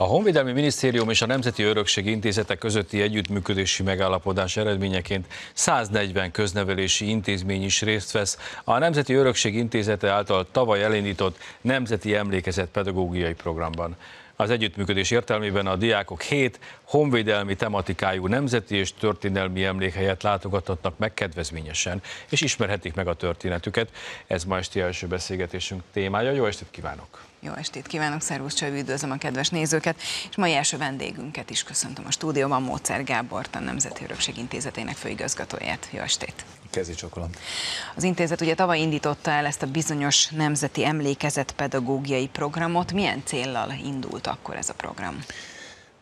A Honvédelmi Minisztérium és a Nemzeti Örökség Intézete közötti együttműködési megállapodás eredményeként 140 köznevelési intézmény is részt vesz a Nemzeti Örökség Intézete által tavaly elindított Nemzeti Emlékezet Pedagógiai Programban. Az együttműködés értelmében a diákok hét honvédelmi tematikájú nemzeti és történelmi emlékhelyet látogathatnak meg kedvezményesen, és ismerhetik meg a történetüket. Ez ma esti első beszélgetésünk témája. Jó estét kívánok! Jó estét kívánok, szervusz Csövi, üdvözlöm a kedves nézőket, és mai első vendégünket is köszöntöm a stúdióban, Mócer Gábor a Nemzeti Örökség Intézetének főigazgatóját. Jó estét! Kezi csokolom. Az intézet ugye tavaly indította el ezt a bizonyos nemzeti emlékezet pedagógiai programot. Milyen céllal indult akkor ez a program?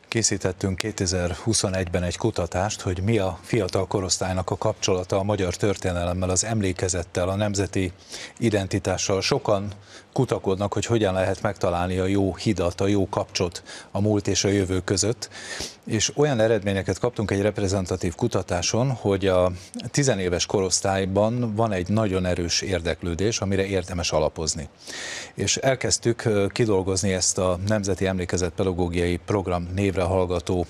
Készítettünk 2021-ben egy kutatást, hogy mi a fiatal korosztálynak a kapcsolata a magyar történelemmel, az emlékezettel, a nemzeti identitással. Sokan kutakodnak, hogy hogyan lehet megtalálni a jó hidat, a jó kapcsot a múlt és a jövő között. És olyan eredményeket kaptunk egy reprezentatív kutatáson, hogy a tizenéves korosztályban van egy nagyon erős érdeklődés, amire érdemes alapozni. És elkezdtük kidolgozni ezt a Nemzeti Emlékezet Pedagógiai Program név évre hallgató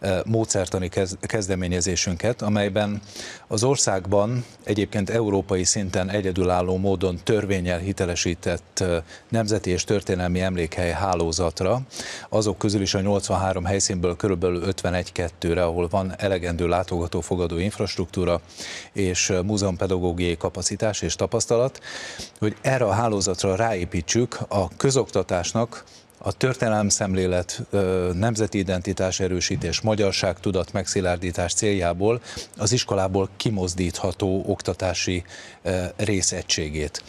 eh, módszertani kezdeményezésünket, amelyben az országban egyébként európai szinten egyedülálló módon törvényel hitelesített eh, nemzeti és történelmi emlékhely hálózatra, azok közül is a 83 helyszínből körülbelül 51-2-re, ahol van elegendő látogatófogadó infrastruktúra és eh, múzeumpedagógiai kapacitás és tapasztalat, hogy erre a hálózatra ráépítsük a közoktatásnak a szemlélet, nemzeti identitás erősítés, magyarság tudat megszilárdítás céljából az iskolából kimozdítható oktatási részegységét.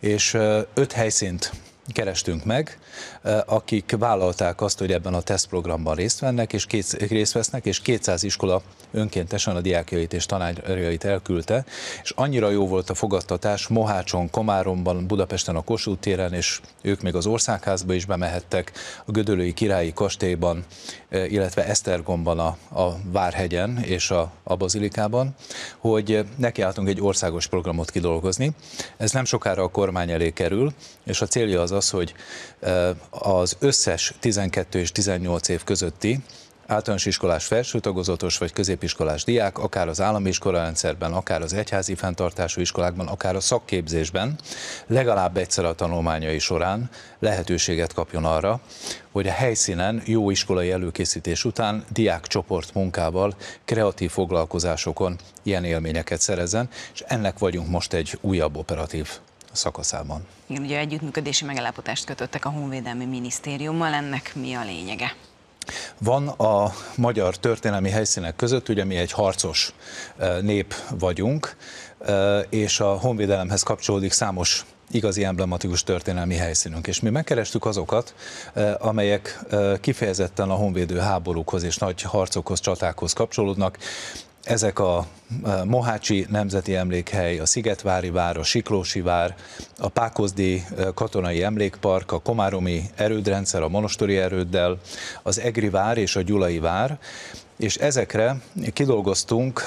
És öt helyszínt kerestünk meg, eh, akik vállalták azt, hogy ebben a tesztprogramban részt, vennek, és két, részt vesznek, és 200 iskola önkéntesen a diákjait és tanárjait elküldte, és annyira jó volt a fogadtatás Mohácson, Komáromban, Budapesten a Kossuth téren, és ők még az Országházba is bemehettek, a Gödölői Királyi Kastélyban, eh, illetve Esztergomban a, a Várhegyen és a, a Bazilikában, hogy nekiálltunk egy országos programot kidolgozni. Ez nem sokára a kormány elé kerül, és a célja az az az, hogy eh, az összes 12 és 18 év közötti általános iskolás felsőtagozatos vagy középiskolás diák, akár az állami iskolarendszerben, akár az egyházi fenntartású iskolákban, akár a szakképzésben legalább egyszer a tanulmányai során lehetőséget kapjon arra, hogy a helyszínen jó iskolai előkészítés után diákcsoport munkával, kreatív foglalkozásokon ilyen élményeket szerezzen, és ennek vagyunk most egy újabb operatív szakaszában. Igen, ugye együttműködési megállapotást kötöttek a Honvédelmi Minisztériummal, ennek mi a lényege? Van a magyar történelmi helyszínek között, ugye mi egy harcos eh, nép vagyunk, eh, és a honvédelemhez kapcsolódik számos igazi emblematikus történelmi helyszínünk. És mi megkerestük azokat, eh, amelyek kifejezetten a honvédő háborúkhoz és nagy harcokhoz, csatákhoz kapcsolódnak ezek a Mohácsi Nemzeti Emlékhely, a Szigetvári Vár, a Siklósi Vár, a Pákozdi Katonai Emlékpark, a Komáromi Erődrendszer, a Monostori Erőddel, az Egri Vár és a Gyulai Vár, és ezekre kidolgoztunk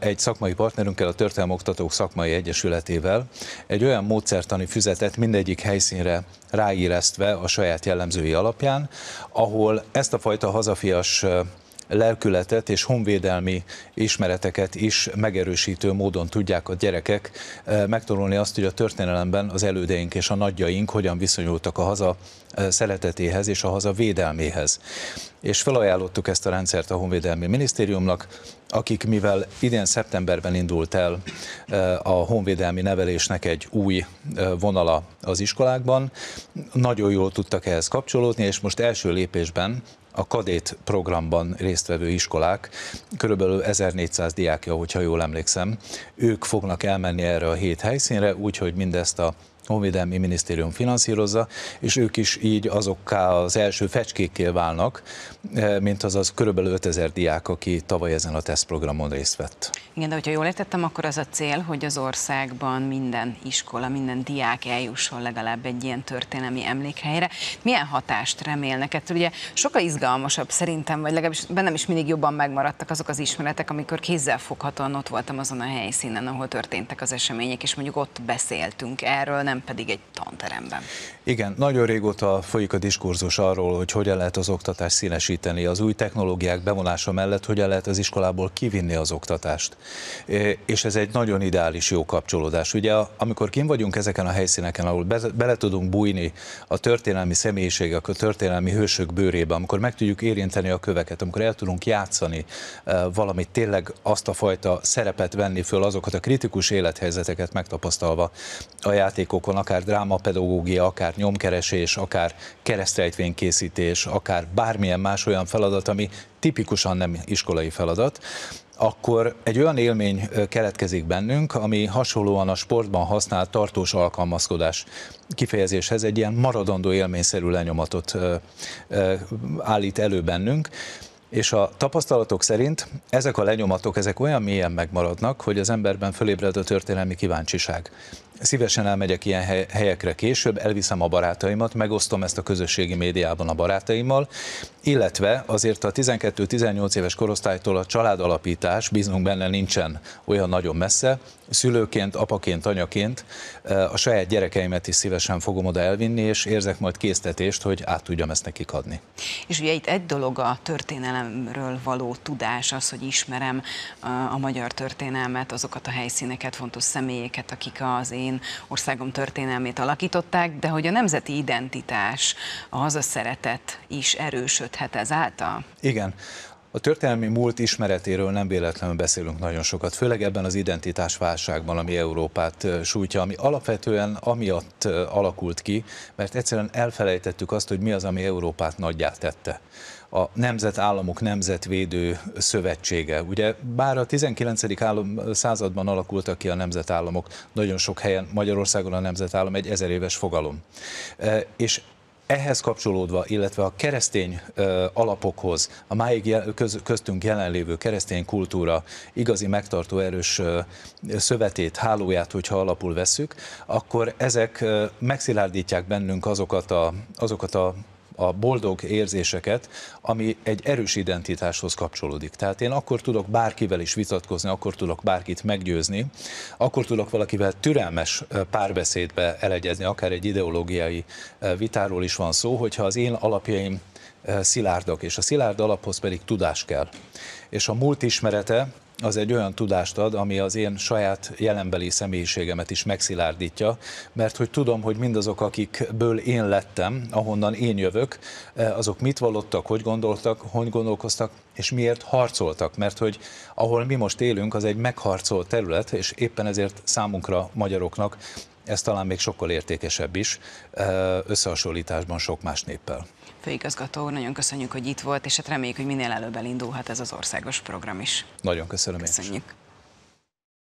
egy szakmai partnerünkkel, a Történelmoktatók Szakmai Egyesületével egy olyan módszertani füzetet mindegyik helyszínre ráíresztve a saját jellemzői alapján, ahol ezt a fajta hazafias lelkületet és honvédelmi ismereteket is megerősítő módon tudják a gyerekek eh, megtanulni azt, hogy a történelemben az elődeink és a nagyjaink hogyan viszonyultak a haza eh, szeretetéhez és a haza védelméhez. És felajánlottuk ezt a rendszert a Honvédelmi Minisztériumnak, akik mivel idén szeptemberben indult el eh, a honvédelmi nevelésnek egy új vonala az iskolákban, nagyon jól tudtak ehhez kapcsolódni, és most első lépésben a kadét programban résztvevő iskolák, körülbelül 1400 diákja, hogyha jól emlékszem, ők fognak elmenni erre a hét helyszínre, úgyhogy mindezt a Honvédelmi Minisztérium finanszírozza, és ők is így azokká az első fecskékké válnak, eh, mint az az körülbelül 5000 diák, aki tavaly ezen a tesztprogramon részt vett. Igen, de hogyha jól értettem, akkor az a cél, hogy az országban minden iskola, minden diák eljusson legalább egy ilyen történelmi emlékhelyre. Milyen hatást remélnek? Ettől ugye sokkal izgalmasabb szerintem, vagy legalábbis bennem is mindig jobban megmaradtak azok az ismeretek, amikor kézzelfoghatóan ott voltam azon a helyszínen, ahol történtek az események, és mondjuk ott beszéltünk erről, nem nem pedig egy tanteremben. Igen, nagyon régóta folyik a diskurzus arról, hogy hogyan lehet az oktatást színesíteni, az új technológiák bevonása mellett hogyan lehet az iskolából kivinni az oktatást. És ez egy nagyon ideális jó kapcsolódás. Ugye amikor kim vagyunk ezeken a helyszíneken, ahol be, bele tudunk bújni a történelmi személyiségek, a történelmi hősök bőrébe, amikor meg tudjuk érinteni a köveket, amikor el tudunk játszani e, valamit, tényleg azt a fajta szerepet venni föl, azokat a kritikus élethelyzeteket megtapasztalva a játékok órákon akár drámapedagógia, akár nyomkeresés, akár keresztrejtvénykészítés, akár bármilyen más olyan feladat, ami tipikusan nem iskolai feladat, akkor egy olyan élmény keletkezik bennünk, ami hasonlóan a sportban használt tartós alkalmazkodás kifejezéshez egy ilyen maradandó élményszerű lenyomatot állít elő bennünk, és a tapasztalatok szerint ezek a lenyomatok, ezek olyan mélyen megmaradnak, hogy az emberben fölébred a történelmi kíváncsiság Szívesen elmegyek ilyen helyekre később, elviszem a barátaimat, megosztom ezt a közösségi médiában a barátaimmal, illetve azért a 12-18 éves korosztálytól a családalapítás, bízunk benne, nincsen olyan nagyon messze, szülőként, apaként, anyaként eh, a saját gyerekeimet is szívesen fogom oda elvinni, és érzek majd késztetést, hogy át tudjam ezt nekik adni. És ugye itt egy dolog a történelemről való tudás, az, hogy ismerem eh, a magyar történelmet, azokat a helyszíneket, fontos személyeket, akik az én én országom történelmét alakították, de hogy a nemzeti identitás, a hazaszeretet is erősödhet ezáltal? Igen. A történelmi múlt ismeretéről nem véletlenül beszélünk nagyon sokat, főleg ebben az identitásválságban, ami Európát sújtja, ami alapvetően amiatt alakult ki, mert egyszerűen elfelejtettük azt, hogy mi az, ami Európát nagyját tette a Nemzetállamok Nemzetvédő Szövetsége. Ugye bár a 19. Állom, században alakultak ki a nemzetállamok, nagyon sok helyen Magyarországon a nemzetállam egy ezer éves fogalom. E, és ehhez kapcsolódva, illetve a keresztény alapokhoz, a máig köztünk jelenlévő keresztény kultúra igazi megtartó erős szövetét, hálóját, hogyha alapul veszük, akkor ezek megszilárdítják bennünk azokat a, azokat a a boldog érzéseket, ami egy erős identitáshoz kapcsolódik. Tehát én akkor tudok bárkivel is vitatkozni, akkor tudok bárkit meggyőzni, akkor tudok valakivel türelmes párbeszédbe elegyezni, akár egy ideológiai vitáról is van szó, hogyha az én alapjaim szilárdak, és a szilárd alaphoz pedig tudás kell. És a múlt ismerete, az egy olyan tudást ad, ami az én saját jelenbeli személyiségemet is megszilárdítja, mert hogy tudom, hogy mindazok, akikből én lettem, ahonnan én jövök, eh, azok mit vallottak, hogy gondoltak, hogy gondolkoztak, és miért harcoltak, mert hogy ahol mi most élünk, az egy megharcolt terület, és éppen ezért számunkra, magyaroknak ez talán még sokkal értékesebb is összehasonlításban sok más néppel. Főigazgató úr, nagyon köszönjük, hogy itt volt, és hát reméljük, hogy minél előbb elindulhat ez az országos program is. Nagyon köszönöm Köszönjük. Én is.